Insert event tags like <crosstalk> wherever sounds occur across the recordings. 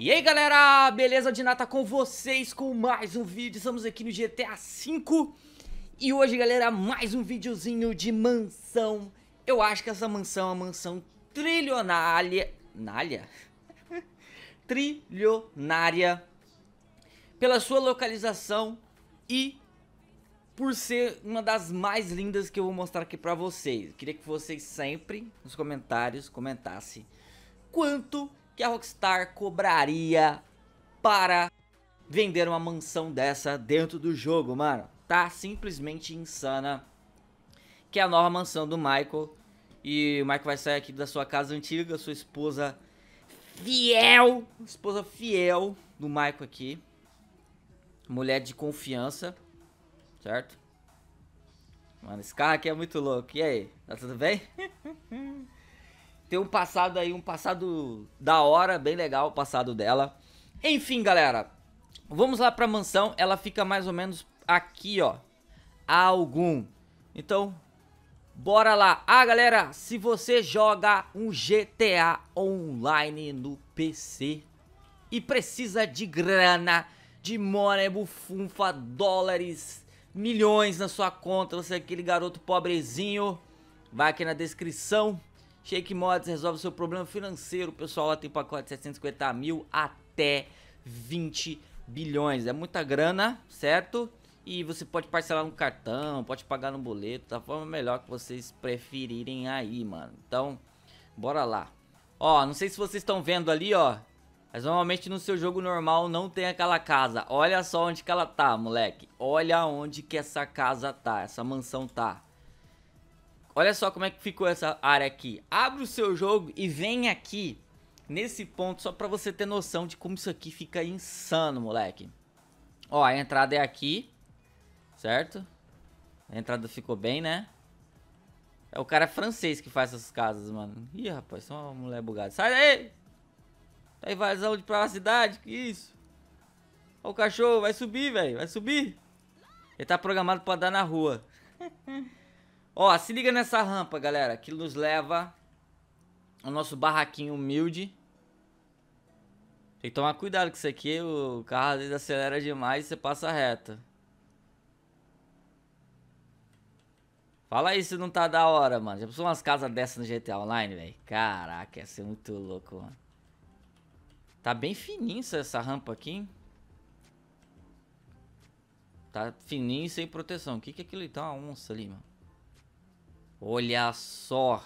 E aí galera, beleza? Dinata com vocês com mais um vídeo, estamos aqui no GTA V E hoje galera, mais um videozinho de mansão Eu acho que essa mansão é uma mansão trilionária... Nália? <laughs> trilionária Pela sua localização e por ser uma das mais lindas que eu vou mostrar aqui pra vocês Queria que vocês sempre, nos comentários, comentassem quanto que a Rockstar cobraria para vender uma mansão dessa dentro do jogo, mano. Tá simplesmente insana. Que é a nova mansão do Michael. E o Michael vai sair aqui da sua casa antiga, sua esposa fiel, esposa fiel do Michael aqui. Mulher de confiança, certo? Mano, esse carro aqui é muito louco. E aí, tá tudo bem? <laughs> Tem um passado aí, um passado da hora, bem legal o passado dela. Enfim, galera, vamos lá pra mansão. Ela fica mais ou menos aqui, ó. algum. Então, bora lá. Ah, galera, se você joga um GTA online no PC e precisa de grana, de money, bufunfa, dólares, milhões na sua conta, você é aquele garoto pobrezinho, vai aqui na descrição Shake Mods resolve seu problema financeiro. O pessoal lá tem pacote de 750 mil até 20 bilhões. É muita grana, certo? E você pode parcelar no cartão, pode pagar no boleto, da forma melhor que vocês preferirem aí, mano. Então, bora lá. Ó, não sei se vocês estão vendo ali, ó. Mas normalmente no seu jogo normal não tem aquela casa. Olha só onde que ela tá, moleque. Olha onde que essa casa tá, essa mansão tá. Olha só como é que ficou essa área aqui. Abre o seu jogo e vem aqui nesse ponto só para você ter noção de como isso aqui fica insano, moleque. Ó, a entrada é aqui, certo? A entrada ficou bem, né? É o cara francês que faz essas casas, mano. Ih, rapaz, só uma mulher bugada. Sai daí! Tá invasão de privacidade, que isso? Ó o cachorro, vai subir, velho, vai subir. Ele tá programado pra andar na rua. <laughs> Ó, se liga nessa rampa, galera, que nos leva ao nosso barraquinho humilde. Tem que tomar cuidado com isso aqui, o carro às vezes acelera demais e você passa reta. Fala aí se não tá da hora, mano. Já precisou umas casas dessas no GTA Online, velho? Caraca, ia ser muito louco, mano. Tá bem fininho essa rampa aqui, hein? Tá fininho e sem proteção. O que que é aquilo ali? Tá uma onça ali, mano. Olha só.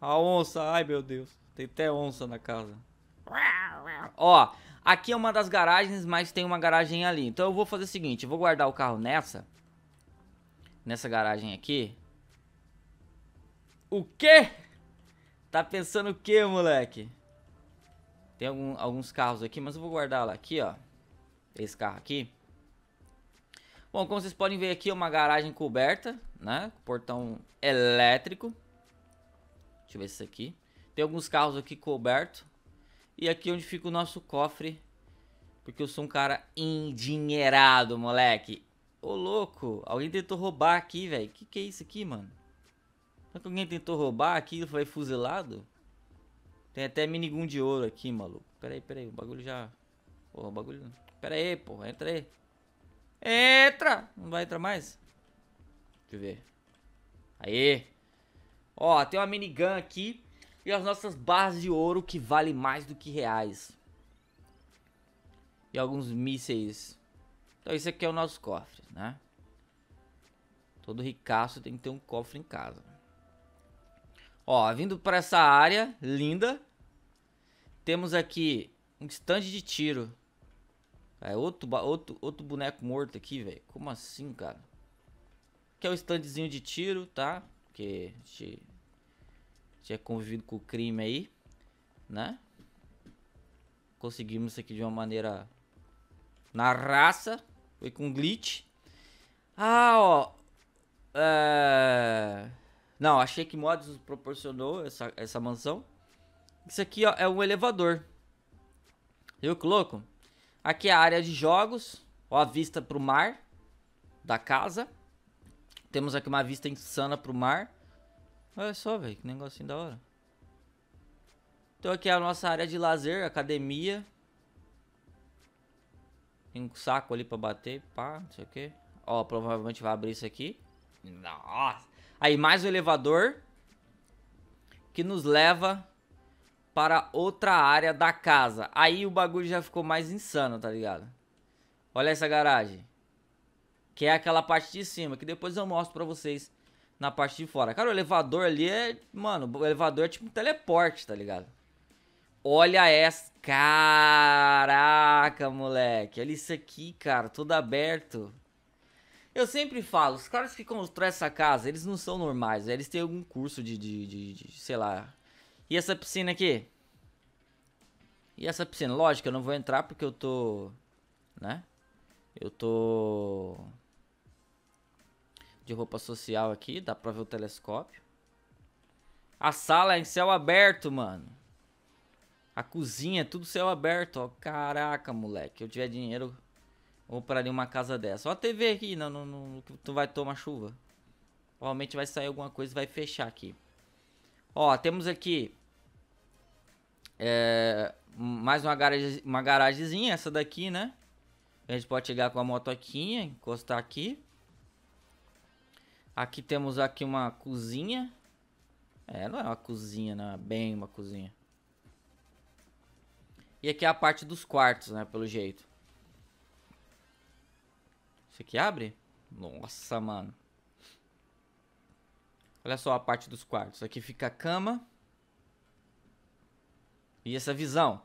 A onça, ai meu Deus. Tem até onça na casa. Ó, aqui é uma das garagens, mas tem uma garagem ali. Então eu vou fazer o seguinte, eu vou guardar o carro nessa. Nessa garagem aqui. O quê? Tá pensando o quê, moleque? Tem algum, alguns carros aqui, mas eu vou guardar lá aqui, ó. Esse carro aqui. Bom, como vocês podem ver aqui, é uma garagem coberta, né? Portão elétrico. Deixa eu ver isso é aqui. Tem alguns carros aqui cobertos. E aqui é onde fica o nosso cofre. Porque eu sou um cara endinheirado, moleque. Ô, louco. Alguém tentou roubar aqui, velho. Que que é isso aqui, mano? Será que alguém tentou roubar aqui e foi fuzilado? Tem até minigun de ouro aqui, maluco. Pera aí, pera aí. O bagulho já... o bagulho... Pera aí, pô, Entra aí. Entra! Não vai entrar mais? Deixa eu ver. Aê! Ó, tem uma minigun aqui. E as nossas barras de ouro que valem mais do que reais. E alguns mísseis. Então esse aqui é o nosso cofre, né? Todo ricaço tem que ter um cofre em casa. Ó, vindo para essa área linda. Temos aqui um estande de tiro. É, outro, outro, outro boneco morto aqui, velho. Como assim, cara? Aqui é o standzinho de tiro, tá? Porque a gente tinha convivido com o crime aí, né? Conseguimos isso aqui de uma maneira na raça. Foi com glitch. Ah, ó. É... Não, achei que mods nos proporcionou essa, essa mansão. Isso aqui ó, é um elevador. Viu que louco? Aqui é a área de jogos, ó, a vista para o mar da casa. Temos aqui uma vista insana para o mar. Olha só, velho, que negocinho da hora. Então aqui é a nossa área de lazer, academia. Tem um saco ali para bater, pá, não sei o que. Ó, provavelmente vai abrir isso aqui. Nossa! Aí mais o elevador que nos leva para outra área da casa. Aí o bagulho já ficou mais insano, tá ligado? Olha essa garagem. Que é aquela parte de cima, que depois eu mostro pra vocês na parte de fora. Cara, o elevador ali é... Mano, o elevador é tipo um teleporte, tá ligado? Olha essa... Caraca, moleque. Olha isso aqui, cara. Tudo aberto. Eu sempre falo, os caras que constroem essa casa, eles não são normais. Né? Eles têm algum curso de, de, de, de sei lá e essa piscina aqui? E essa piscina? Lógico, eu não vou entrar porque eu tô... Né? Eu tô... De roupa social aqui, dá pra ver o telescópio. A sala é em céu aberto, mano. A cozinha é tudo céu aberto, ó. Caraca, moleque. Eu tiver dinheiro, eu ali uma casa dessa. Ó a TV aqui, não, não, não, tu vai tomar chuva. Provavelmente vai sair alguma coisa e vai fechar aqui. Ó, temos aqui é, mais uma, garage, uma garagemzinha, essa daqui, né? A gente pode chegar com a motoquinha, encostar aqui. Aqui temos aqui uma cozinha. É, não é uma cozinha, não é bem uma cozinha. E aqui é a parte dos quartos, né, pelo jeito. Isso aqui abre? Nossa, mano. Olha só a parte dos quartos. Aqui fica a cama. E essa visão.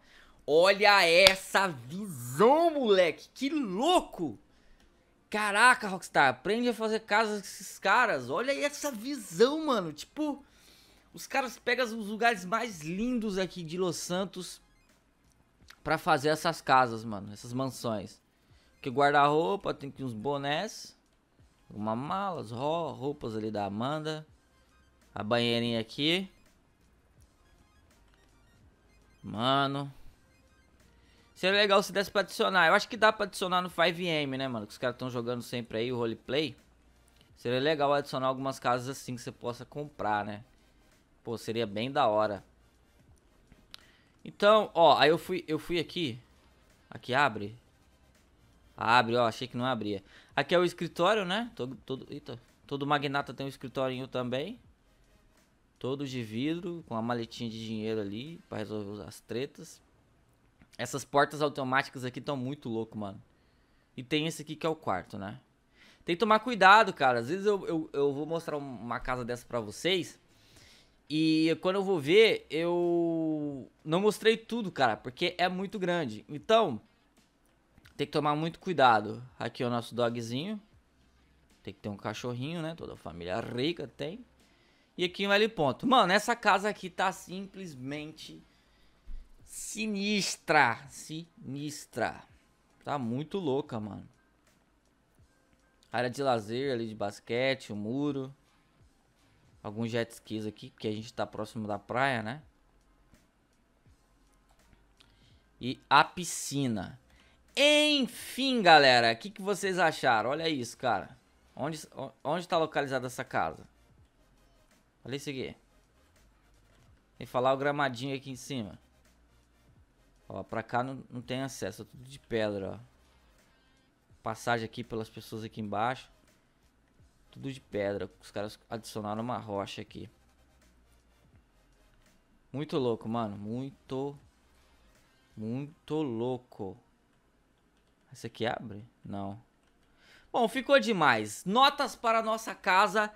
Olha essa visão, moleque. Que louco. Caraca, Rockstar. Aprende a fazer casas com esses caras. Olha essa visão, mano. Tipo, os caras pegam os lugares mais lindos aqui de Los Santos para fazer essas casas, mano. Essas mansões. Porque guarda-roupa, tem que uns bonés. Uma mala, roupas ali da Amanda. A banheirinha aqui. Mano. Seria legal se desse pra adicionar. Eu acho que dá pra adicionar no 5M, né, mano? Que os caras estão jogando sempre aí o roleplay. Seria legal adicionar algumas casas assim que você possa comprar, né? Pô, seria bem da hora. Então, ó, aí eu fui, eu fui aqui. Aqui abre. Abre, ó, achei que não abria. Aqui é o escritório, né? Todo, todo, eita, todo magnata tem um escritório também todos de vidro, com a maletinha de dinheiro ali, para resolver as tretas. Essas portas automáticas aqui estão muito louco, mano. E tem esse aqui que é o quarto, né? Tem que tomar cuidado, cara. Às vezes eu, eu, eu vou mostrar uma casa dessa pra vocês. E quando eu vou ver, eu não mostrei tudo, cara, porque é muito grande. Então, tem que tomar muito cuidado. Aqui é o nosso dogzinho. Tem que ter um cachorrinho, né? Toda família rica tem. E aqui um L Ponto. Mano, essa casa aqui tá simplesmente sinistra. Sinistra. Tá muito louca, mano. Área de lazer ali de basquete, o um muro. Alguns jet skis aqui, porque a gente tá próximo da praia, né? E a piscina. Enfim, galera, o que, que vocês acharam? Olha isso, cara. Onde, onde tá localizada essa casa? Olha isso aqui. E falar o gramadinho aqui em cima. Ó, pra cá não, não tem acesso, é tudo de pedra, ó. Passagem aqui pelas pessoas aqui embaixo. Tudo de pedra. Os caras adicionaram uma rocha aqui. Muito louco, mano. Muito. Muito louco. Esse aqui abre? Não. Bom, ficou demais. Notas para nossa casa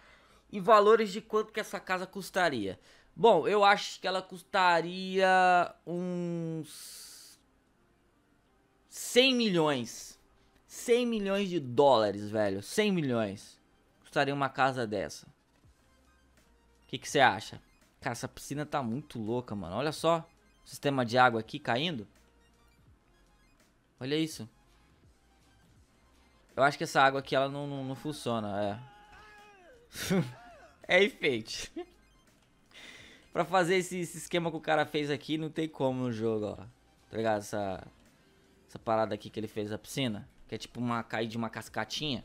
e valores de quanto que essa casa custaria. Bom, eu acho que ela custaria uns 100 milhões. 100 milhões de dólares, velho. 100 milhões. Custaria uma casa dessa. O que você acha? Cara, essa piscina tá muito louca, mano. Olha só. O sistema de água aqui caindo. Olha isso. Eu acho que essa água aqui, ela não, não, não funciona, é. <laughs> é enfeite. pra fazer esse, esse, esquema que o cara fez aqui, não tem como no jogo, ó. Tá ligado? Essa, essa parada aqui que ele fez na piscina. Que é tipo uma cair de uma cascatinha.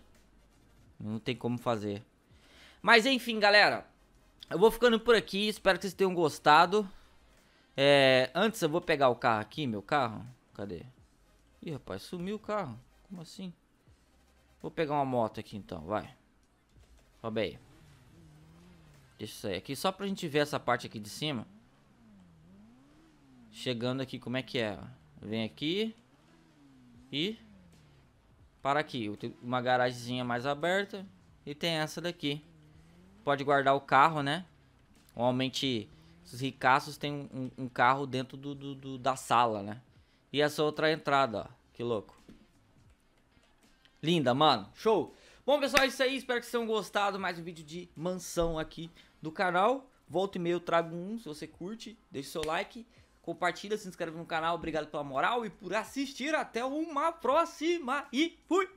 Não tem como fazer. Mas enfim, galera. Eu vou ficando por aqui. Espero que vocês tenham gostado. É, antes eu vou pegar o carro aqui, meu carro. Cadê? Ih, rapaz, sumiu o carro. Como assim? Vou pegar uma moto aqui então, vai. Sobe aí. Deixa isso aí aqui, só pra gente ver essa parte aqui de cima. Chegando aqui, como é que é? Vem aqui. E... Para aqui, uma garagemzinha mais aberta. E tem essa daqui. Pode guardar o carro, né? Normalmente, os ricaços têm um, um carro dentro do, do, do, da sala, né? E essa outra entrada, ó. Que louco. Linda, mano. Show! Bom, pessoal, é isso aí. Espero que vocês tenham gostado. Mais um vídeo de mansão aqui do canal. Volto e meio, trago um. Se você curte, deixa seu like, compartilha, se inscreve no canal. Obrigado pela moral e por assistir. Até uma próxima e fui!